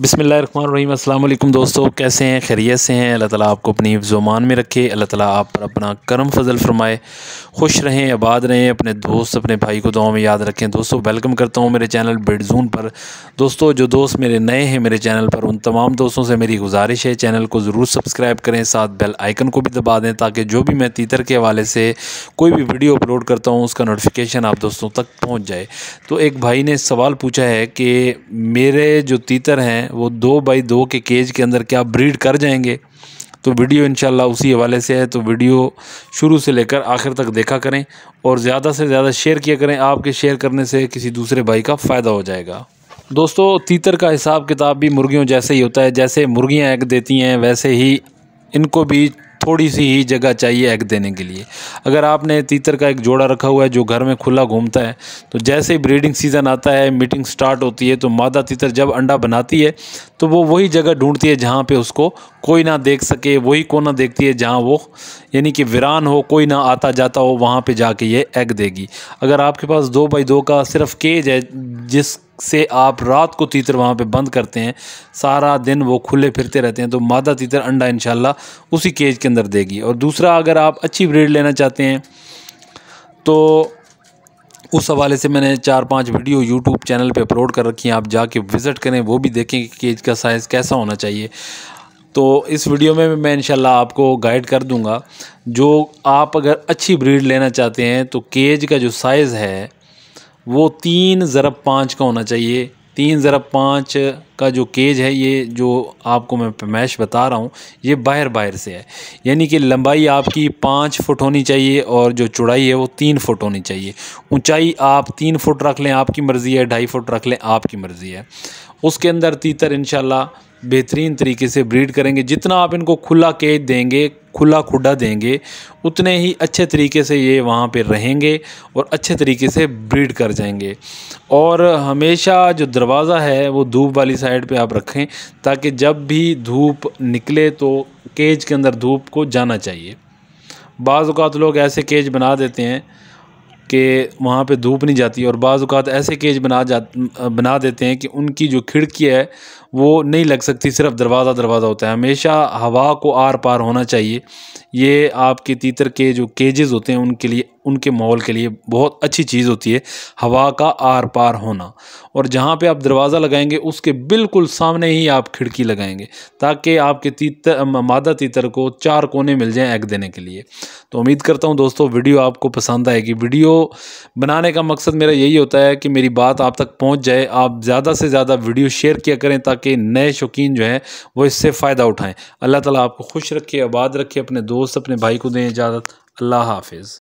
बसमिल दोस्तों कैसे हैं खैरियत से हैं अल्लाह ताला आपको अपनी ज़ुबान में रखे अल्लाह ताला आप पर अपना करम फजल फरमाए खुश रहें आबाद रहें अपने दोस्त अपने भाई को दुआ में याद रखें दोस्तों वेलकम करता हूं मेरे चैनल बिडजून पर दोस्तों जो दोस्त मेरे नए हैं मेरे चैनल पर उन तमाम दोस्तों से मेरी गुजारिश है चैनल को ज़रूर सब्सक्राइब करें साथ बेल आइकन को भी दबा दें ताकि जो भी मैं तीतर के हवाले से कोई भी वीडियो अपलोड करता हूँ उसका नोटिफिकेशन आप दोस्तों तक पहुँच जाए तो एक भाई ने सवाल पूछा है कि मेरे जो तीतर हैं हैं वो दो बाई दो के केज के अंदर क्या ब्रीड कर जाएंगे तो वीडियो इनशाला उसी हवाले से है तो वीडियो शुरू से लेकर आखिर तक देखा करें और ज़्यादा से ज़्यादा शेयर किया करें आपके शेयर करने से किसी दूसरे भाई का फ़ायदा हो जाएगा दोस्तों तीतर का हिसाब किताब भी मुर्गियों जैसे ही होता है जैसे मुर्गियाँ एग देती हैं वैसे ही इनको भी थोड़ी सी ही जगह चाहिए एग देने के लिए अगर आपने तीतर का एक जोड़ा रखा हुआ है जो घर में खुला घूमता है तो जैसे ही ब्रीडिंग सीज़न आता है मीटिंग स्टार्ट होती है तो मादा तीतर जब अंडा बनाती है तो वो वही जगह ढूंढती है जहाँ पे उसको कोई ना देख सके वही कोना देखती है जहाँ वो यानी कि वीरान हो कोई ना आता जाता हो वहाँ पर जाके ये एग देगी अगर आपके पास दो बाई दो का सिर्फ केज है जिससे आप रात को तीतर वहाँ पे बंद करते हैं सारा दिन वो खुले फिरते रहते हैं तो मादा तीतर अंडा इन उसी केज के अंदर देगी और दूसरा अगर आप अच्छी ब्रीड लेना चाहते हैं तो उस हवाले से मैंने चार पांच वीडियो यूट्यूब चैनल पे अपलोड कर रखी हैं आप जाके विज़िट करें वो भी देखें कि केज का साइज़ कैसा होना चाहिए तो इस वीडियो में मैं इन आपको गाइड कर दूँगा जो आप अगर अच्छी ब्रीड लेना चाहते हैं तो केज का जो साइज़ है वो तीन ज़रब पाँच का होना चाहिए तीन ज़रब पाँच का जो केज है ये जो आपको मैं पैमाइश बता रहा हूँ ये बाहर बाहर से है यानी कि लंबाई आपकी पाँच फुट होनी चाहिए और जो चौड़ाई है वो तीन फुट होनी चाहिए ऊंचाई आप तीन फुट रख लें आपकी मर्ज़ी है ढाई फुट रख लें आपकी मर्ज़ी है उसके अंदर तीतर इन बेहतरीन तरीके से ब्रीड करेंगे जितना आप इनको खुला केज देंगे खुला खुडा देंगे उतने ही अच्छे तरीके से ये वहाँ पे रहेंगे और अच्छे तरीके से ब्रीड कर जाएंगे और हमेशा जो दरवाज़ा है वो धूप वाली साइड पे आप रखें ताकि जब भी धूप निकले तो केज के अंदर धूप को जाना चाहिए बाज़ात लोग ऐसे केज बना देते हैं कि वहाँ पे धूप नहीं जाती और बाज़ात ऐसे केज बना जा बना देते हैं कि उनकी जो खिड़की है वो नहीं लग सकती सिर्फ दरवाज़ा दरवाज़ा होता है हमेशा हवा को आर पार होना चाहिए ये आपके तीतर के जो केजेस होते हैं उनके लिए उनके माहौल के लिए बहुत अच्छी चीज़ होती है हवा का आर पार होना और जहाँ पे आप दरवाज़ा लगाएंगे उसके बिल्कुल सामने ही आप खिड़की लगाएंगे ताकि आपके तीतर मादा तीतर को चार कोने मिल जाएँ एग देने के लिए तो उम्मीद करता हूँ दोस्तों वीडियो आपको पसंद आएगी वीडियो बनाने का मकसद मेरा यही होता है कि मेरी बात आप तक पहुँच जाए आप ज़्यादा से ज़्यादा वीडियो शेयर किया करें ताकि ताकि नए शौकीन जो हैं वो इससे फ़ायदा उठाएँ अल्लाह ताला आपको खुश रखे आबाद रखे अपने दोस्त अपने भाई को दें इजाज़त अल्लाह हाफिज़